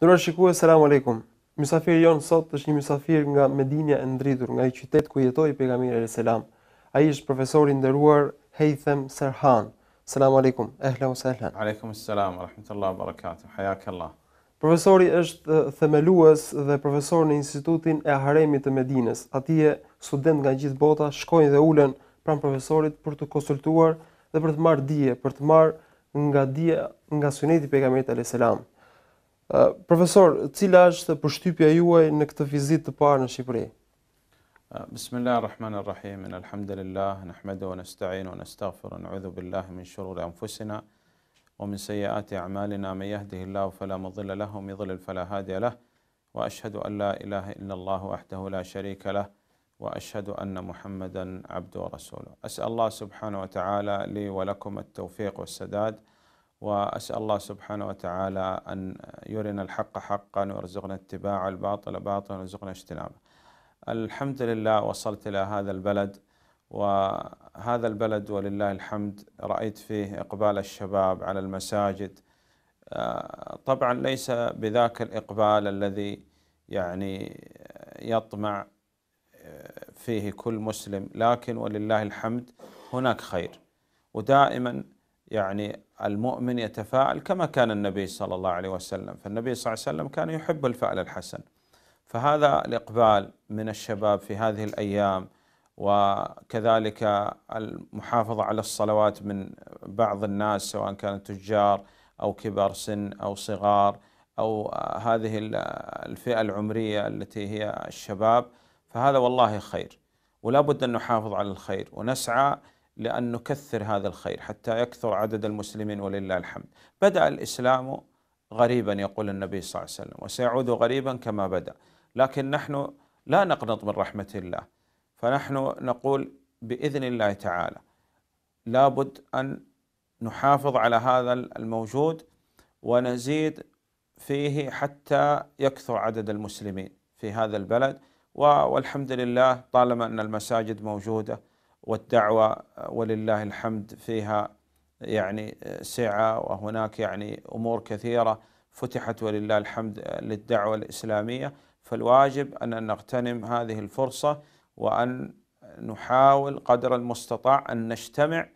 Dora shikues, selam aleikum. Mysafir jonë sot është një mysafir nga Medinja e ndritur, nga i qytet ku jetoj i pegamir e selam. A i është profesori i ndëruar Heithem Serhan. Selam aleikum, ehla u sehlan. Aleikum, selam, rahmetullah, barakatuh, haja Allah. Profesori është themelues dhe profesor në institutin e haremit të Medines. A e student nga gjithë bota, shkojnë dhe ulen pranë profesorit për të konsultuar dhe për të marë dje, për të marë nga dje nga suneti pegamir e selam. Uh, profesor, cila është përshtypja juaj në këtë vizitë të parë në Shqipëri? Bismillahirrahmanirrahim. Alhamdulillah, nahmedu wa nasta'inu wa nastaghfiru wa na'udhu billahi min shururi anfusina wa min sayyiati a'malina man yahdihillahu fala mudilla lahu wa man yudlil fala hadiya lahu wa ashhadu an la ilaha illa Allah wahdahu la sharika lahu wa ashhadu anna Muhammadan 'abduhu wa rasuluhu. As'al Allah subhanahu wa ta'ala li wa lakum at-tawfiq was-sadad. وأسأل الله سبحانه وتعالى أن يرنا الحق حقا ويرزقنا اتباعه الباطل باطلا ويرزقنا اجتنابه الحمد لله وصلت إلى هذا البلد وهذا البلد ولله الحمد رأيت فيه إقبال الشباب على المساجد آه، طبعا ليس بذاك الإقبال الذي يعني يطمع آه، فيه كل مسلم لكن ولله الحمد هناك خير ودائما يعني المؤمن يتفاءل كما كان النبي صلى الله عليه وسلم فالنبي صلى الله عليه وسلم كان يحب الفعل الحسن فهذا الإقبال من الشباب في هذه الأيام وكذلك المحافظة على الصلوات من بعض الناس سواء كانوا تجار أو كبار سن أو صغار أو هذه الفئة العمرية التي هي الشباب فهذا والله خير ولا بد أن نحافظ على الخير ونسعى لأن نكثر هذا الخير حتى يكثر عدد المسلمين ولله الحمد بدأ الإسلام غريبا يقول النبي صلى الله عليه وسلم وسيعود غريبا كما بدأ لكن نحن لا نقنط من رحمة الله فنحن نقول بإذن الله تعالى لابد أن نحافظ على هذا الموجود ونزيد فيه حتى يكثر عدد المسلمين في هذا البلد والحمد لله طالما أن المساجد موجودة والدعوة آه، ولله الحمد فيها يعني آه، سعة وهناك يعني أمور كثيرة فتحت ولله الحمد آه، للدعوة الإسلامية فالواجب أن نغتنم هذه الفرصة وأن نحاول قدر المستطاع أن نجتمع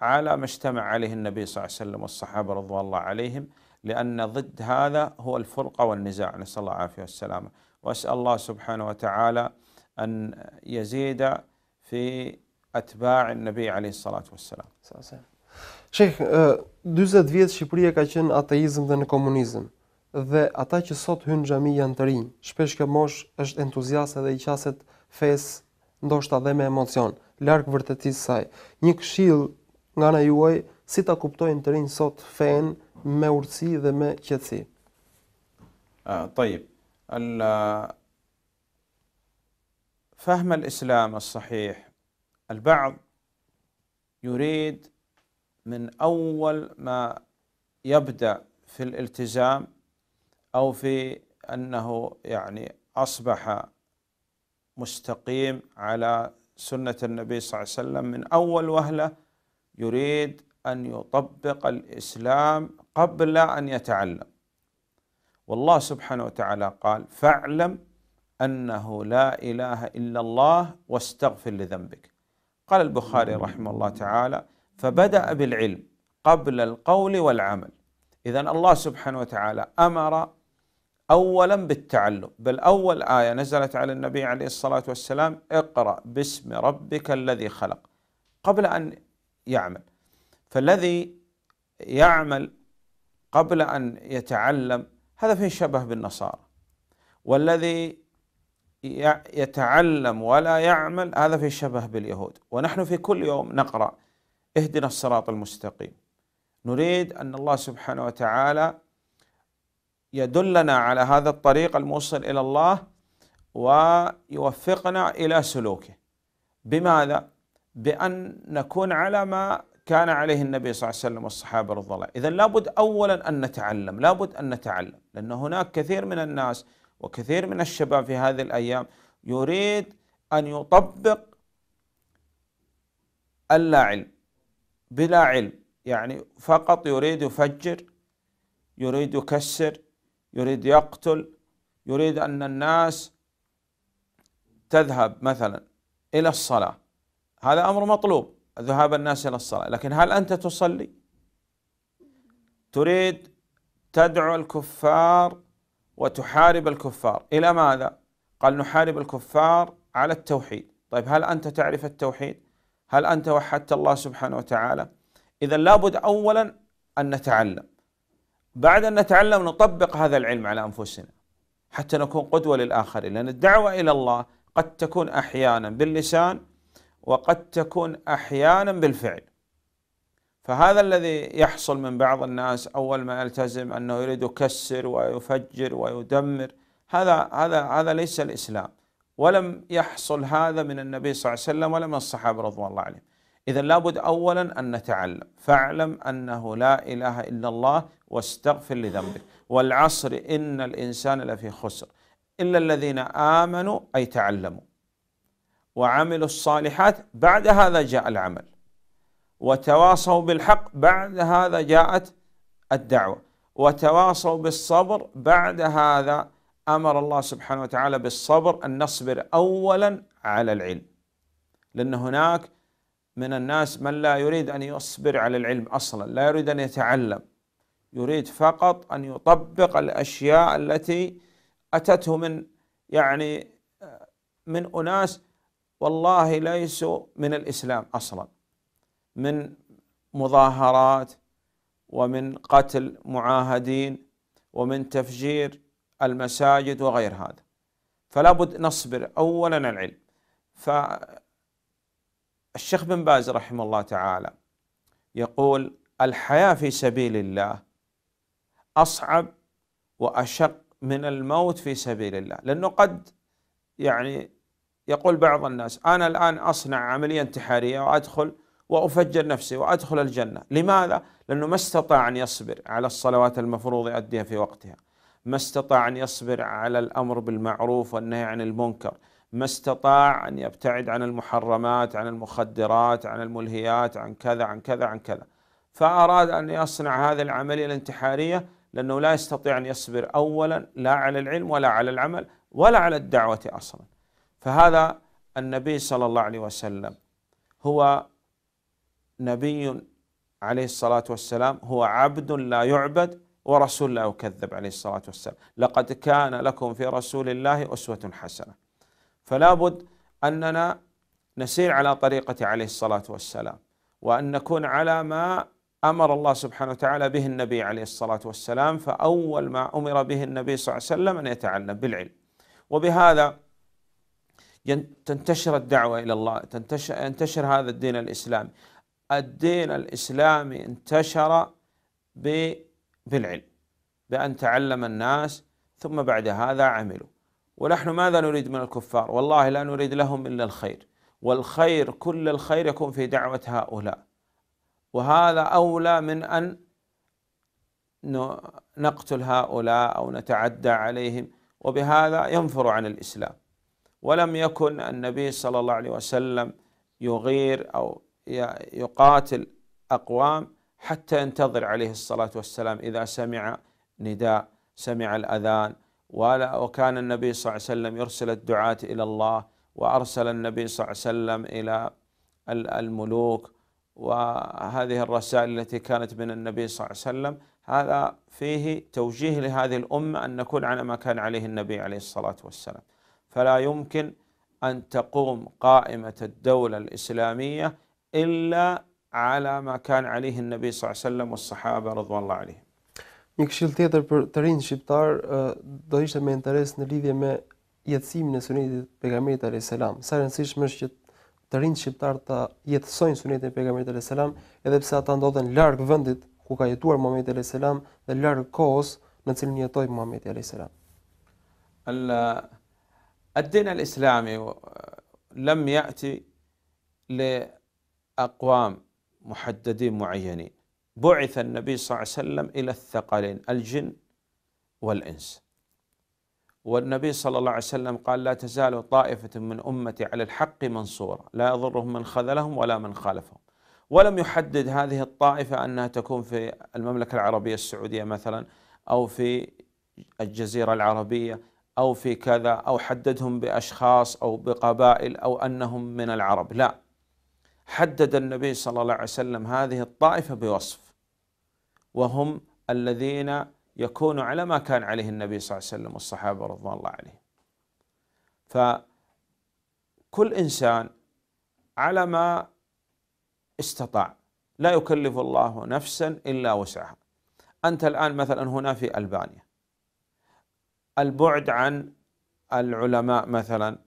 على ما اجتمع عليه النبي صلى الله عليه وسلم والصحابة رضوان الله عليهم لأن ضد هذا هو الفرقة والنزاع نسأل الله العافية والسلامة وأسأل الله سبحانه وتعالى أن يزيد في atba'i nabi alayhi salatu wassalam. Sheh, 40 vjet Shqipëria ka qen ateizëm dhe në komunizëm dhe ata që sot hyn xhami janë të rinj. Shpesh kjo mosh është entuziazme dhe i qaset fes ndoshta dhe me emocion, larg vërtetisë saj. Një këshill nga ana juaj si ta kuptojnë të rinj sot fen me urtësi dhe me qetësi. Ah, tayib. Al fahma al-islam as-sahih البعض يريد من اول ما يبدا في الالتزام او في انه يعني اصبح مستقيم على سنه النبي صلى الله عليه وسلم من اول وهله يريد ان يطبق الاسلام قبل ان يتعلم والله سبحانه وتعالى قال فاعلم انه لا اله الا الله واستغفر لذنبك قال البخاري رحمه الله تعالى فبدأ بالعلم قبل القول والعمل إذا الله سبحانه وتعالى أمر أولا بالتعلم بل أول آية نزلت على النبي عليه الصلاة والسلام اقرأ باسم ربك الذي خلق قبل أن يعمل فالذي يعمل قبل أن يتعلم هذا فيه شبه بالنصارى والذي يتعلم ولا يعمل هذا في شبه باليهود ونحن في كل يوم نقرأ اهدنا الصراط المستقيم نريد أن الله سبحانه وتعالى يدلنا على هذا الطريق الموصل إلى الله ويوفقنا إلى سلوكه بماذا؟ بأن نكون على ما كان عليه النبي صلى الله عليه وسلم والصحابة رضي الله إذا لابد أولا أن نتعلم لابد أن نتعلم لأن هناك كثير من الناس وكثير من الشباب في هذه الايام يريد ان يطبق اللا علم بلا علم يعني فقط يريد يفجر يريد يكسر يريد يقتل يريد ان الناس تذهب مثلا الى الصلاه هذا امر مطلوب ذهاب الناس الى الصلاه لكن هل انت تصلي؟ تريد تدعو الكفار وتحارب الكفار إلى ماذا؟ قال نحارب الكفار على التوحيد طيب هل أنت تعرف التوحيد؟ هل أنت وحدت الله سبحانه وتعالى؟ إذا لابد أولا أن نتعلم بعد أن نتعلم نطبق هذا العلم على أنفسنا حتى نكون قدوة للآخرين لأن الدعوة إلى الله قد تكون أحيانا باللسان وقد تكون أحيانا بالفعل فهذا الذي يحصل من بعض الناس اول ما يلتزم انه يريد يكسر ويفجر ويدمر هذا هذا هذا ليس الاسلام ولم يحصل هذا من النبي صلى الله عليه وسلم ولا من الصحابه رضوان الله عليهم اذا لابد اولا ان نتعلم فاعلم انه لا اله الا الله واستغفر لذنبك والعصر ان الانسان لفي خسر الا الذين امنوا اي تعلموا وعملوا الصالحات بعد هذا جاء العمل وتواصوا بالحق بعد هذا جاءت الدعوة وتواصوا بالصبر بعد هذا أمر الله سبحانه وتعالى بالصبر أن نصبر أولا على العلم لأن هناك من الناس من لا يريد أن يصبر على العلم أصلا لا يريد أن يتعلم يريد فقط أن يطبق الأشياء التي أتته من يعني آه، من أناس والله ليسوا من الإسلام أصلاً من مظاهرات ومن قتل معاهدين ومن تفجير المساجد وغير هذا فلا بد نصبر اولا العلم فالشيخ بن باز رحمه الله تعالى يقول الحياه في سبيل الله اصعب واشق من الموت في سبيل الله لانه قد يعني يقول بعض الناس انا الان اصنع عمليه انتحاريه وادخل وأفجر نفسي وأدخل الجنة لماذا؟ لأنه ما استطاع أن يصبر على الصلوات المفروض يؤديها في وقتها ما استطاع أن يصبر على الأمر بالمعروف والنهي عن المنكر ما استطاع أن يبتعد عن المحرمات عن المخدرات عن الملهيات عن كذا عن كذا عن كذا فأراد أن يصنع هذه العملية الانتحارية لأنه لا يستطيع أن يصبر أولا لا على العلم ولا على العمل ولا على الدعوة أصلا فهذا النبي صلى الله عليه وسلم هو نبي عليه الصلاة والسلام هو عبد لا يعبد ورسول لا يكذب عليه الصلاة والسلام لقد كان لكم في رسول الله أسوة حسنة فلا بد أننا نسير على طريقة عليه الصلاة والسلام وأن نكون على ما امر الله سبحانه وتعالى به النبي عليه الصلاه والسلام فاول ما امر به النبي صلى الله عليه وسلم ان يتعلم بالعلم وبهذا تنتشر الدعوه الى الله تنتشر, ينتشر هذا الدين الاسلامي الدين الإسلامي انتشر بالعلم بأن تعلم الناس ثم بعد هذا عملوا ونحن ماذا نريد من الكفار والله لا نريد لهم إلا الخير والخير كل الخير يكون في دعوة هؤلاء وهذا أولى من أن نقتل هؤلاء أو نتعدى عليهم وبهذا ينفر عن الإسلام ولم يكن النبي صلى الله عليه وسلم يغير أو يقاتل أقوام حتى ينتظر عليه الصلاة والسلام إذا سمع نداء سمع الأذان وكان النبي صلى الله عليه وسلم يرسل الدعاة إلى الله وأرسل النبي صلى الله عليه وسلم إلى الملوك وهذه الرسائل التي كانت من النبي صلى الله عليه وسلم هذا فيه توجيه لهذه الأمة أن نكون على ما كان عليه النبي عليه الصلاة والسلام فلا يمكن أن تقوم قائمة الدولة الإسلامية illa ala ma kan alihi an-nabi sallallahu alaihi wasallam was sahaba radhiyallahu alaihi Një këshill tjetër për të rinë shqiptar do ishte me interes në lidhje me jetësimin e sunetit e pejgamberit alayhis salam. Sa rëndësishmë rëndësishme është që të rinë shqiptar ta jetësojnë sunetin e pejgamberit alayhis salam, edhe pse ata ndodhen larg vendit ku ka jetuar Muhamedi alayhis salam dhe larg kohës në cilën jetoi Muhamedi alayhis salam. Alla ad-din al-islami lam ya'ti li أقوام محددين معينين بعث النبي صلى الله عليه وسلم إلى الثقلين الجن والإنس والنبي صلى الله عليه وسلم قال لا تزال طائفة من أمتي على الحق منصورة لا يضرهم من خذلهم ولا من خالفهم ولم يحدد هذه الطائفة أنها تكون في المملكة العربية السعودية مثلا أو في الجزيرة العربية أو في كذا أو حددهم بأشخاص أو بقبائل أو أنهم من العرب لا حدد النبي صلى الله عليه وسلم هذه الطائفه بوصف وهم الذين يكونوا على ما كان عليه النبي صلى الله عليه وسلم والصحابه رضوان الله عليهم. فكل انسان على ما استطاع لا يكلف الله نفسا الا وسعها. انت الان مثلا هنا في البانيا البعد عن العلماء مثلا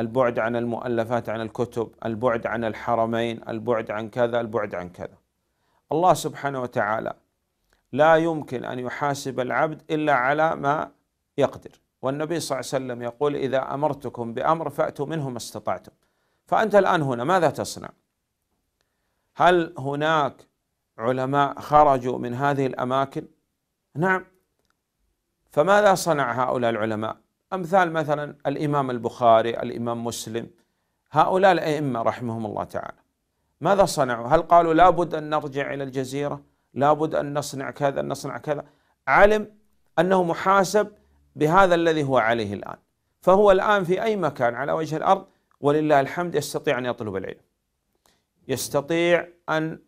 البعد عن المؤلفات عن الكتب البعد عن الحرمين البعد عن كذا البعد عن كذا الله سبحانه وتعالى لا يمكن أن يحاسب العبد إلا على ما يقدر والنبي صلى الله عليه وسلم يقول إذا أمرتكم بأمر فأتوا منه ما استطعتم فأنت الآن هنا ماذا تصنع هل هناك علماء خرجوا من هذه الأماكن نعم فماذا صنع هؤلاء العلماء أمثال مثلا الإمام البخاري الإمام مسلم هؤلاء الأئمة رحمهم الله تعالى ماذا صنعوا هل قالوا لابد أن نرجع إلى الجزيرة لابد أن نصنع كذا أن نصنع كذا علم أنه محاسب بهذا الذي هو عليه الآن فهو الآن في أي مكان على وجه الأرض ولله الحمد يستطيع أن يطلب العلم يستطيع أن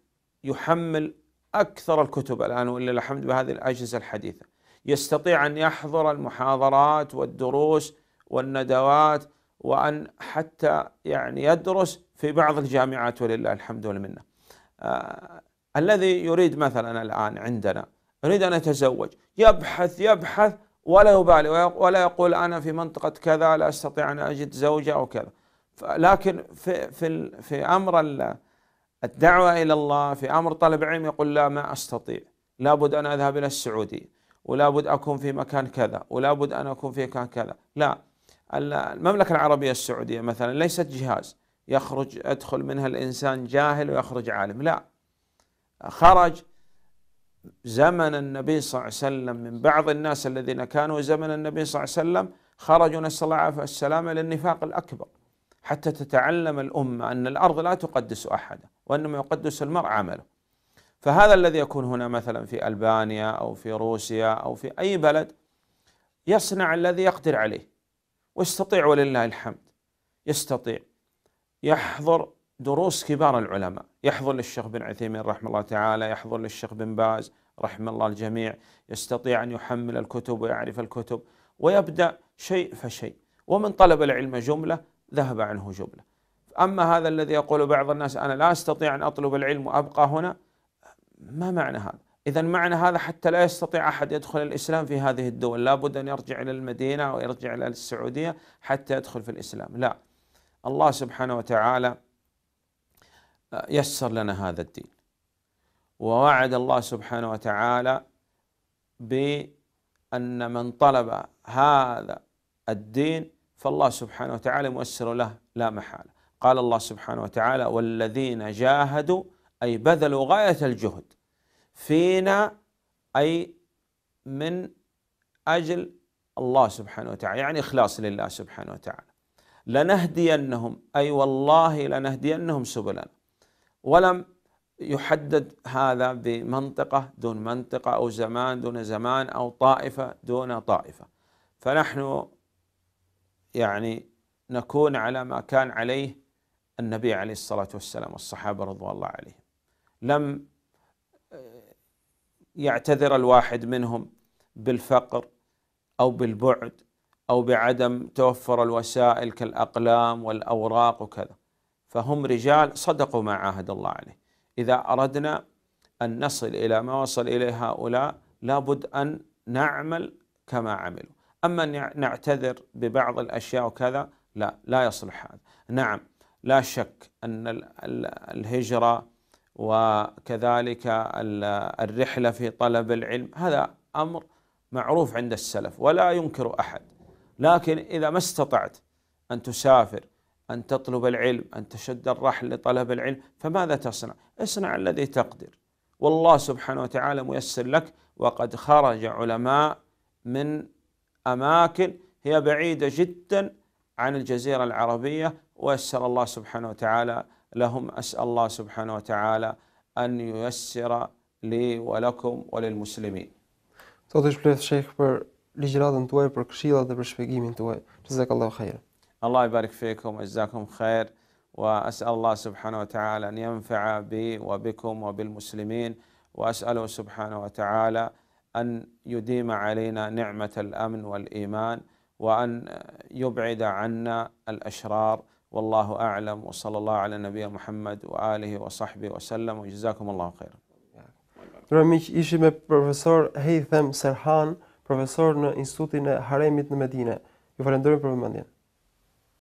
يحمل أكثر الكتب الآن ولله الحمد بهذه الأجهزة الحديثة يستطيع ان يحضر المحاضرات والدروس والندوات وان حتى يعني يدرس في بعض الجامعات ولله الحمد والمنه. آه الذي يريد مثلا الان عندنا يريد ان يتزوج يبحث يبحث ولا يبالي ولا يقول انا في منطقه كذا لا استطيع ان اجد زوجه او كذا. لكن في في في امر الدعوه الى الله في امر طلب علم يقول لا ما استطيع لابد ان اذهب الى السعوديه ولا بد أكون في مكان كذا ولا بد أن أكون في مكان كذا لا المملكة العربية السعودية مثلا ليست جهاز يخرج أدخل منها الإنسان جاهل ويخرج عالم لا خرج زمن النبي صلى الله عليه وسلم من بعض الناس الذين كانوا زمن النبي صلى الله عليه وسلم خرجوا نسأل الله العافية والسلامه للنفاق الأكبر حتى تتعلم الأمة أن الأرض لا تقدس أحدا وإنما يقدس المرء عمله فهذا الذي يكون هنا مثلا في ألبانيا أو في روسيا أو في أي بلد يصنع الذي يقدر عليه ويستطيع ولله الحمد يستطيع يحضر دروس كبار العلماء يحضر للشيخ بن عثيمين رحمه الله تعالى يحضر للشيخ بن باز رحم الله الجميع يستطيع أن يحمل الكتب ويعرف الكتب ويبدأ شيء فشيء ومن طلب العلم جملة ذهب عنه جملة أما هذا الذي يقول بعض الناس أنا لا أستطيع أن أطلب العلم وأبقى هنا ما معنى هذا إذا معنى هذا حتى لا يستطيع أحد يدخل الإسلام في هذه الدول لابد أن يرجع إلى المدينة ويرجع إلى السعودية حتى يدخل في الإسلام لا الله سبحانه وتعالى آه، يسر لنا هذا الدين ووعد الله سبحانه وتعالى بأن من طلب هذا الدين فالله سبحانه وتعالى مؤسر له لا محالة قال الله سبحانه وتعالى والذين جاهدوا أي بذلوا غاية الجهد فينا أي من أجل الله سبحانه وتعالى يعني إخلاص لله سبحانه وتعالى لنهدينهم أي والله لنهدينهم سبلنا ولم يحدد هذا بمنطقة دون منطقة أو زمان دون زمان أو طائفة دون طائفة فنحن يعني نكون على ما كان عليه النبي عليه الصلاة والسلام والصحابة رضوان الله عليهم لم آه، يعتذر الواحد منهم بالفقر او بالبعد او بعدم توفر الوسائل كالاقلام والاوراق وكذا فهم رجال صدقوا ما عاهد الله عليه اذا اردنا ان نصل الى ما وصل اليه هؤلاء لابد ان نعمل كما عملوا اما ان نعتذر ببعض الاشياء وكذا لا لا يصلح هذا نعم لا شك ان الهجره وكذلك الرحله في طلب العلم هذا امر معروف عند السلف ولا ينكر احد لكن اذا ما استطعت ان تسافر ان تطلب العلم ان تشد الرحل لطلب العلم فماذا تصنع؟ اصنع الذي تقدر والله سبحانه وتعالى ميسر لك وقد خرج علماء من اماكن هي بعيده جدا عن الجزيره العربيه ويسر الله سبحانه وتعالى لهم أسأل الله سبحانه وتعالى أن ييسر لي ولكم وللمسلمين Thotë është shejk për ligjëratën tuaj, për këshillat dhe për shpjegimin tuaj. Jazakallahu khairan. Allah يبارك فيكم وجزاكم خير وأسأل الله سبحانه وتعالى أن ينفع بي وبكم وبالمسلمين وأسأله سبحانه وتعالى أن يديم علينا نعمة الأمن والإيمان وأن يبعد عنا الأشرار Wallahu a'lam, wa sallallahu ala نبينا Muhammad, wa alihi wa sahbihi wa sallam, wa jizakum Rëmiq, ishi me profesor Hejthem Serhan, profesor në institutin e haremit në Medine. Ju falendurim për vëmëndinë.